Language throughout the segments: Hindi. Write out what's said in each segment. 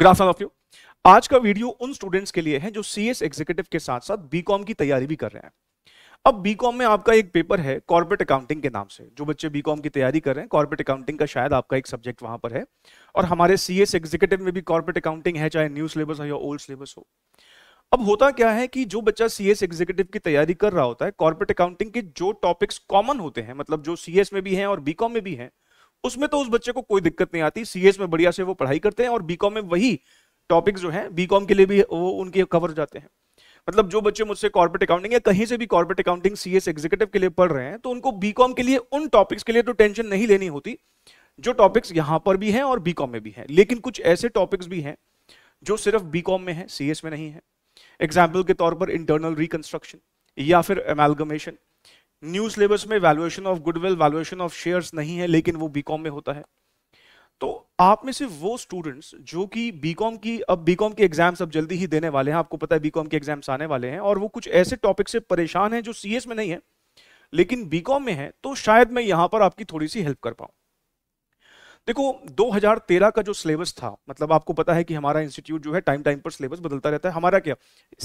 गुड आफ्टरनून ऑफ यू आज का वीडियो उन स्टूडेंट्स के लिए है जो सी एस एग्जीक्यूटिव के साथ साथ बी कॉम की तैयारी भी कर रहे हैं अब बी कॉम में आपका एक पेपर है कॉर्पोरेट अकाउंटिंग के नाम से जो बच्चे बी कॉम की तैयारी कर रहे हैं कॉर्पोरेट अकाउंटिंग का शायद आपका एक सब्जेक्ट वहां पर है और हमारे सी एस एग्जीक्यूटिव में भी कॉर्पोरेट अकाउंटिंग है चाहे न्यू सिलेबस हो या ओल्ड सिलेबस हो अब होता क्या है कि जो बच्चा सी एस एग्जीक्यूटिव की तैयारी कर रहा होता है कॉर्पोरेट अकाउंटिंग के जो टॉपिक्स कॉमन होते हैं मतलब जो सी एस में भी है और बी कॉम में भी है उसमें तो उस बच्चे को कोई दिक्कत नहीं आती सीएस में बढ़िया से वो पढ़ाई करते हैं और बीकॉम में वही टॉपिक जो है बीकॉम के लिए भी वो उनके कवर जाते हैं मतलब जो बच्चे मुझसे कॉर्पोरेट अकाउंटिंग या कहीं से भी कॉर्पोरेट अकाउंटिंग सीएस एग्जीक्यूटिव के लिए पढ़ रहे हैं तो उनको बीकॉम के लिए उन टॉपिक्स के लिए तो टेंशन नहीं लेनी होती जो टॉपिक्स यहां पर भी हैं और बीकॉम में भी हैं लेकिन कुछ ऐसे टॉपिक्स भी हैं जो सिर्फ बीकॉम में है सीएस में नहीं है एग्जाम्पल के तौर पर इंटरनल रिकंस्ट्रक्शन या फिर एमेलगमेशन न्यू सिलेबस में valuation of goodwill valuation of shares नहीं है लेकिन वो बीकॉम में होता है तो आप में से वो स्टूडेंट्स जो कि बीकॉम की अब बीकॉम के एग्जाम्स अब जल्दी ही देने वाले हैं आपको पता है बीकॉम के एग्जाम्स आने वाले हैं और वो कुछ ऐसे टॉपिक से परेशान हैं जो सीएस में नहीं है लेकिन बीकॉम में है तो शायद मैं यहां पर आपकी थोड़ी सी हेल्प कर पाऊं देखो 2013 का जो सिलेबस था मतलब आपको पता है कि हमारा इंस्टीट्यूट जो है टाइम टाइम पर सिलेबस बदलता रहता है हमारा क्या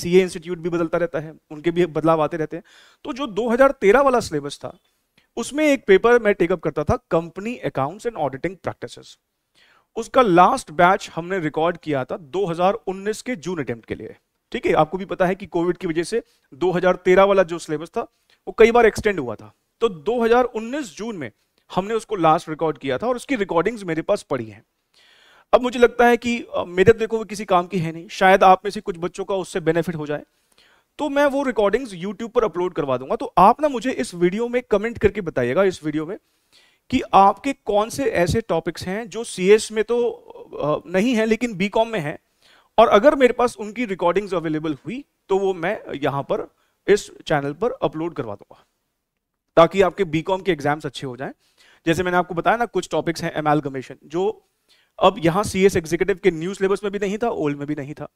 सीए इंस्टीट्यूट भी बदलता रहता है उनके भी बदलाव आते रहते हैं तो जो 2013 वाला सिलेबस था उसमें एक पेपर मैं टेकअप करता था company accounts and auditing practice उसका लास्ट बैच हमने रिकॉर्ड किया था 2019 के जून अटेम्प्ट के लिए ठीक है आपको भी पता है कि कोविड की वजह से 2013 वाला जो सिलेबस था वो कई बार एक्सटेंड हुआ था तो 2019 जून में हमने उसको लास्ट रिकॉर्ड किया था और उसकी रिकॉर्डिंग्स मेरे पास पड़ी हैं अब मुझे लगता है कि मेरे देखो वो किसी काम की है नहीं शायद आप में से कुछ बच्चों का उससे बेनिफिट हो जाए तो मैं वो रिकॉर्डिंग्स यूट्यूब पर अपलोड करवा दूंगा तो आप ना मुझे इस वीडियो में कमेंट करके बताइएगा इस वीडियो में कि आपके कौन से ऐसे टॉपिक्स हैं जो सी में तो नहीं है लेकिन बी में है और अगर मेरे पास उनकी रिकॉर्डिंग्स अवेलेबल हुई तो वो मैं यहाँ पर इस चैनल पर अपलोड करवा दूंगा ताकि आपके बी के एग्जाम्स अच्छे हो जाएं जैसे मैंने आपको बताया ना कुछ टॉपिक्स हैं एमेलगमेशन जो अब यहाँ सी एस एग्जीक्यूटिव के न्यू सिलेबस में भी नहीं था ओल्ड में भी नहीं था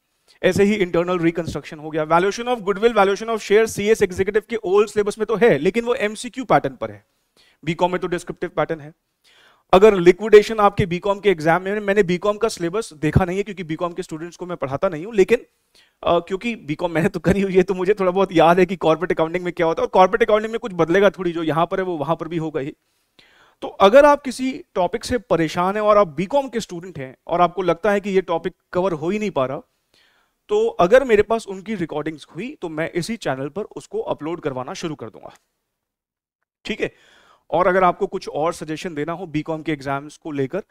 ऐसे ही इंटरनल रिकंस्ट्रक्शन हो गया valuation of goodwill valuation of share C S executive के ओल्ड सिलेबस में तो है लेकिन वो एमसीक्यू पैटर्न पर है बीकॉम में तो डिस्क्रिप्टिव पैटर्न है अगर लिक्विडेशन आपके बीकॉम के एग्जाम में मैंने बीकॉम का सिलेबस देखा नहीं है क्योंकि बीकॉम के स्टूडेंट्स को मैं पढ़ाता नहीं हूं लेकिन आ, क्योंकि बीकॉम मैंने तो करी हुई है तो मुझे थोड़ा बहुत याद है कि कॉर्पोरेट अकाउंटिंग में क्या होता है और कॉर्पोरेट अकाउंटिंग में कुछ बदलेगा थोड़ी जो यहां पर है वो वहां पर भी होगा ही तो अगर आप किसी टॉपिक से परेशान हैं और आप बीकॉम के स्टूडेंट हैं और आपको लगता है कि ये टॉपिक कवर हो ही नहीं पा रहा तो अगर मेरे पास उनकी रिकॉर्डिंग्स हुई तो मैं इसी चैनल पर उसको अपलोड करवाना शुरू कर दूंगा ठीक है और अगर आपको कुछ और सजेशन देना हो बीकॉम के एग्जाम्स को लेकर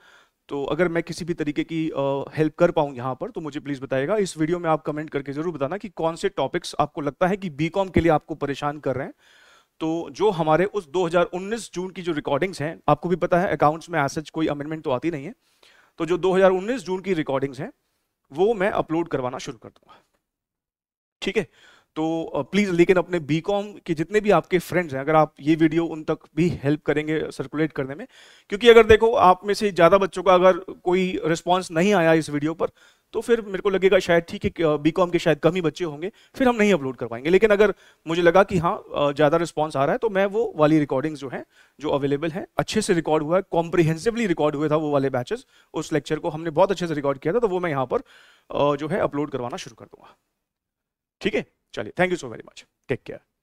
तो अगर मैं किसी भी तरीके की हेल्प कर पाऊँ यहाँ पर तो मुझे प्लीज़ बताइएगा इस वीडियो में आप कमेंट करके ज़रूर बताना कि कौन से टॉपिक्स आपको लगता है कि बी के लिए आपको परेशान कर रहे हैं तो जो हमारे उस 2019 जून की जो रिकॉर्डिंग्स हैं आपको भी पता है अकाउंट्स में ऐसे कोई अमेंडमेंट तो आती नहीं है तो जो 2019 जून की रिकॉर्डिंग्स हैं वो मैं अपलोड करवाना शुरू कर दूंगा ठीक है तो प्लीज़ लेकिन अपने बी कॉम के जितने भी आपके फ्रेंड्स हैं अगर आप ये वीडियो उन तक भी हेल्प करेंगे सर्कुलेट करने में क्योंकि अगर देखो आप में से ज़्यादा बच्चों का अगर कोई रिस्पॉन्स नहीं आया इस वीडियो पर तो फिर मेरे को लगेगा शायद ठीक है बी कॉम के शायद कम ही बच्चे होंगे फिर हम नहीं अपलोड कर पाएंगे लेकिन अगर मुझे लगा कि हाँ ज़्यादा रिस्पॉन्स आ रहा है तो मैं वो वाली रिकॉर्डिंग्स जो हैं जो अवेलेबल हैं अच्छे से रिकॉर्ड हुआ है कॉम्प्रिहेंसिवली रिकॉर्ड हुए था वो वाले बैचेस उस लेक्चर को हमने बहुत अच्छे से रिकॉर्ड किया था तो वो मैं यहाँ पर जो है अपलोड करवाना शुरू कर दूंगा ठीक है चलिए thank you so very much take care